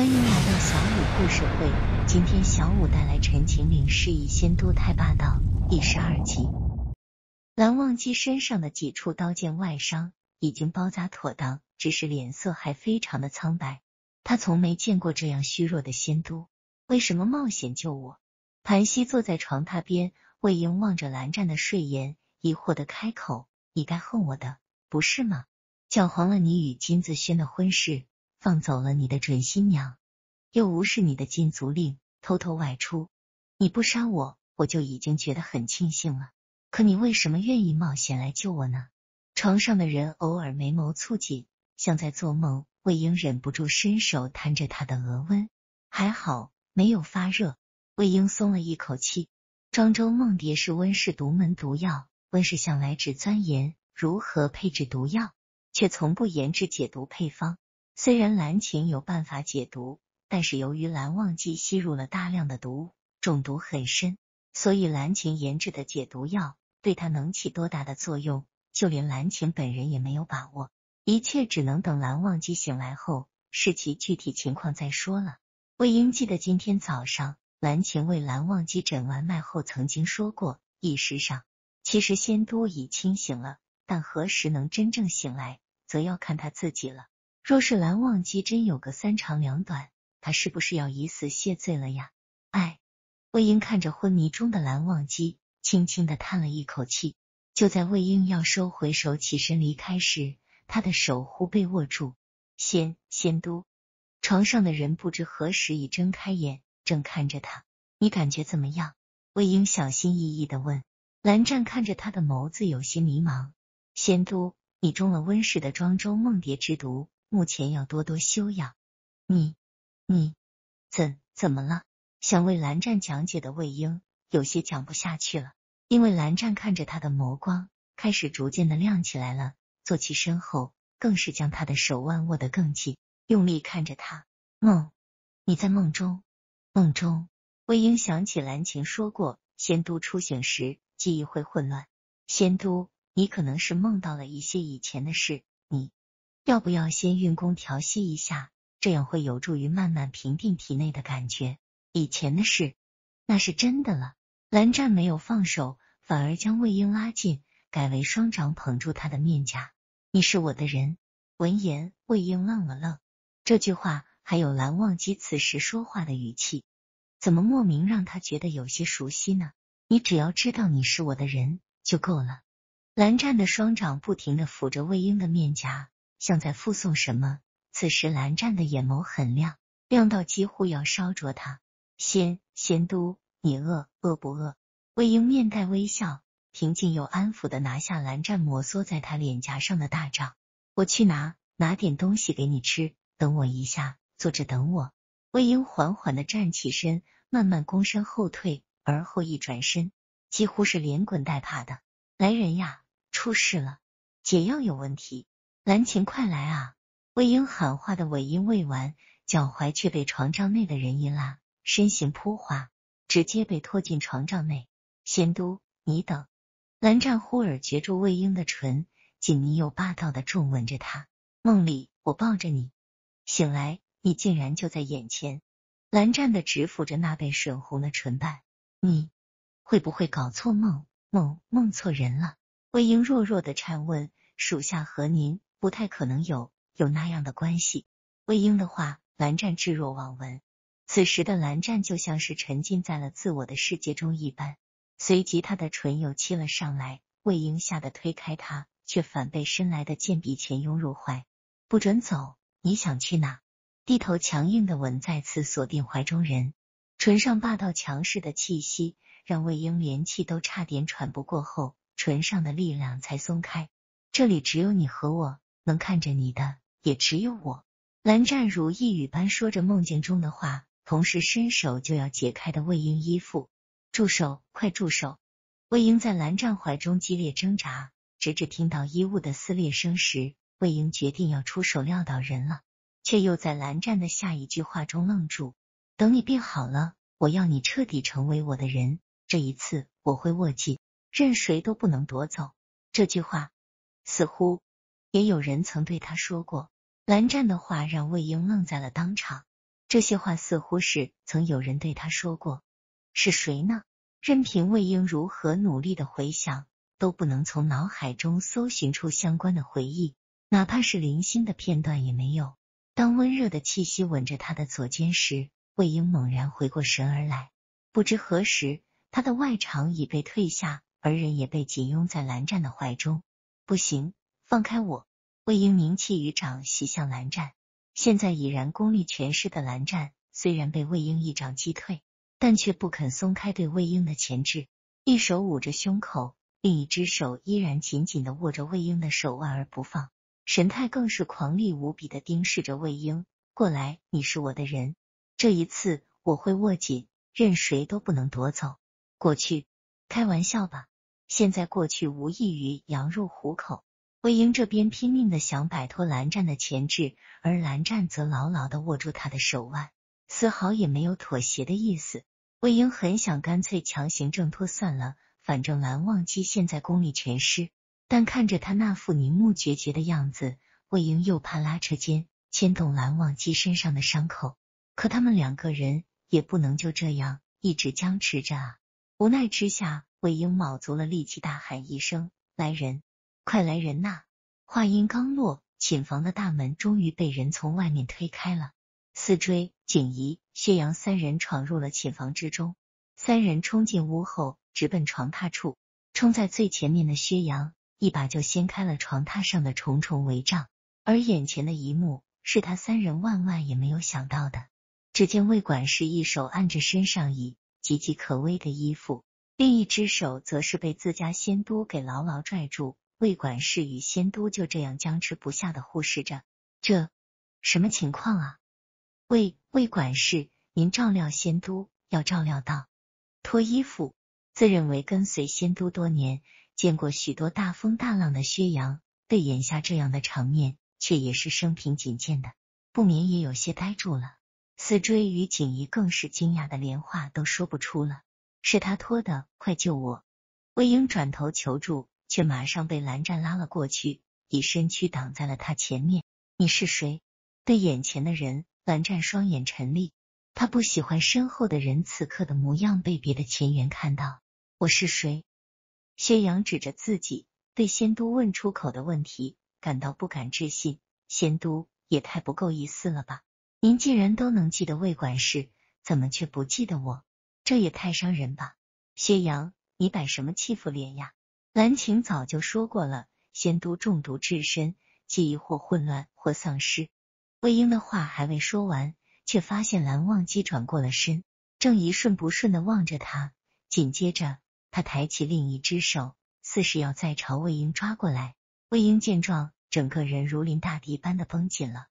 欢迎来到小五故事会。今天小五带来《陈情令》：是意仙都太霸道第十二集。蓝忘机身上的几处刀剑外伤已经包扎妥当，只是脸色还非常的苍白。他从没见过这样虚弱的仙都，为什么冒险救我？盘膝坐在床榻边，魏婴望着蓝湛的睡颜，疑惑的开口：“你该恨我的，不是吗？搅黄了你与金子轩的婚事。”放走了你的准新娘，又无视你的禁足令，偷偷外出。你不杀我，我就已经觉得很庆幸了。可你为什么愿意冒险来救我呢？床上的人偶尔眉眸蹙紧，像在做梦。魏婴忍不住伸手探着他的额温，还好没有发热。魏婴松了一口气。庄周梦蝶是温氏独门毒药，温氏向来只钻研如何配置毒药，却从不研制解毒配方。虽然蓝晴有办法解毒，但是由于蓝忘机吸入了大量的毒物，中毒很深，所以蓝晴研制的解毒药对他能起多大的作用，就连蓝晴本人也没有把握。一切只能等蓝忘机醒来后，视其具体情况再说了。魏婴记得今天早上，蓝晴为蓝忘机诊完脉后，曾经说过，意识上其实仙都已清醒了，但何时能真正醒来，则要看他自己了。若是蓝忘机真有个三长两短，他是不是要以死谢罪了呀？哎，魏婴看着昏迷中的蓝忘机，轻轻的叹了一口气。就在魏婴要收回手起身离开时，他的手忽被握住。仙仙都，床上的人不知何时已睁开眼，正看着他。你感觉怎么样？魏婴小心翼翼的问。蓝湛看着他的眸子，有些迷茫。仙都，你中了温氏的庄周梦蝶之毒。目前要多多修养，你，你怎怎么了？想为蓝湛讲解的魏婴有些讲不下去了，因为蓝湛看着他的眸光开始逐渐的亮起来了，坐起身后更是将他的手腕握得更紧，用力看着他。梦，你在梦中？梦中？魏婴想起蓝晴说过，仙都初醒时记忆会混乱。仙都，你可能是梦到了一些以前的事。要不要先运功调息一下？这样会有助于慢慢平定体内的感觉。以前的事，那是真的了。蓝湛没有放手，反而将魏婴拉近，改为双掌捧住他的面颊。你是我的人。闻言，魏婴愣了愣。这句话，还有蓝忘机此时说话的语气，怎么莫名让他觉得有些熟悉呢？你只要知道你是我的人就够了。蓝湛的双掌不停的抚着魏婴的面颊。像在附送什么？此时蓝湛的眼眸很亮，亮到几乎要烧灼他。仙仙都，你饿饿不饿？魏婴面带微笑，平静又安抚的拿下蓝湛摩挲在他脸颊上的大掌。我去拿拿点东西给你吃，等我一下，坐着等我。魏婴缓缓的站起身，慢慢躬身后退，而后一转身，几乎是连滚带爬的。来人呀，出事了，解药有问题。兰琴，快来啊！魏婴喊话的尾音未完，脚踝却被床帐内的人一拉，身形扑滑，直接被拖进床帐内。仙都，你等！蓝湛忽而截住魏婴的唇，紧密又霸道的重吻着他。梦里我抱着你，醒来你竟然就在眼前。蓝湛的指抚着那被吮红的唇瓣，你会不会搞错梦？梦梦错人了？魏婴弱弱的颤问，属下和您。不太可能有有那样的关系。魏婴的话，蓝湛置若罔闻。此时的蓝湛就像是沉浸在了自我的世界中一般。随即，他的唇又亲了上来。魏婴吓得推开他，却反被伸来的剑笔前拥入怀。不准走！你想去哪？低头强硬的吻再次锁定怀中人，唇上霸道强势的气息让魏婴连气都差点喘不过。后唇上的力量才松开。这里只有你和我。能看着你的也只有我。蓝湛如呓语般说着梦境中的话，同时伸手就要解开的魏婴衣服，住手！快住手！魏婴在蓝湛怀中激烈挣扎，直至听到衣物的撕裂声时，魏婴决定要出手撂倒人了，却又在蓝湛的下一句话中愣住。等你病好了，我要你彻底成为我的人。这一次，我会握紧，任谁都不能夺走。这句话似乎。也有人曾对他说过，蓝湛的话让魏婴愣在了当场。这些话似乎是曾有人对他说过，是谁呢？任凭魏婴如何努力的回想，都不能从脑海中搜寻出相关的回忆，哪怕是零星的片段也没有。当温热的气息吻着他的左肩时，魏婴猛然回过神儿来。不知何时，他的外长已被褪下，而人也被紧拥在蓝湛的怀中。不行。放开我！魏婴名气一掌袭向蓝湛，现在已然功力全失的蓝湛，虽然被魏婴一掌击退，但却不肯松开对魏婴的钳制，一手捂着胸口，另一只手依然紧紧的握着魏婴的手腕而不放，神态更是狂厉无比的盯视着魏婴。过来，你是我的人，这一次我会握紧，任谁都不能夺走。过去，开玩笑吧，现在过去无异于羊入虎口。魏婴这边拼命的想摆脱蓝湛的钳制，而蓝湛则牢牢的握住他的手腕，丝毫也没有妥协的意思。魏婴很想干脆强行挣脱算了，反正蓝忘机现在功力全失。但看着他那副凝目决绝的样子，魏婴又怕拉扯间牵动蓝忘机身上的伤口。可他们两个人也不能就这样一直僵持着啊！无奈之下，魏婴卯足了力气大喊一声：“来人！”快来人呐！话音刚落，寝房的大门终于被人从外面推开了。四追景怡、薛阳三人闯入了寝房之中。三人冲进屋后，直奔床榻处。冲在最前面的薛阳，一把就掀开了床榻上的重重帷帐。而眼前的一幕是他三人万万也没有想到的。只见魏管事一手按着身上已岌岌可危的衣服，另一只手则是被自家仙都给牢牢拽住。魏管事与仙都就这样僵持不下的互视着，这什么情况啊？魏魏管事，您照料仙都要照料到脱衣服。自认为跟随仙都多年，见过许多大风大浪的薛洋，对眼下这样的场面却也是生平仅见的，不免也有些呆住了。四追与锦衣更是惊讶的连话都说不出了。是他脱的，快救我！魏婴转头求助。却马上被蓝湛拉了过去，以身躯挡在了他前面。你是谁？对眼前的人，蓝湛双眼沉厉。他不喜欢身后的人此刻的模样被别的前缘看到。我是谁？薛洋指着自己，对仙都问出口的问题感到不敢置信。仙都也太不够意思了吧？您既然都能记得魏管事，怎么却不记得我？这也太伤人吧！薛洋，你摆什么欺负脸呀？兰晴早就说过了，仙都中毒至深，记忆或混乱或丧失。魏婴的话还未说完，却发现蓝忘机转过了身，正一瞬不瞬的望着他。紧接着，他抬起另一只手，似是要再朝魏婴抓过来。魏婴见状，整个人如临大敌般的绷紧了。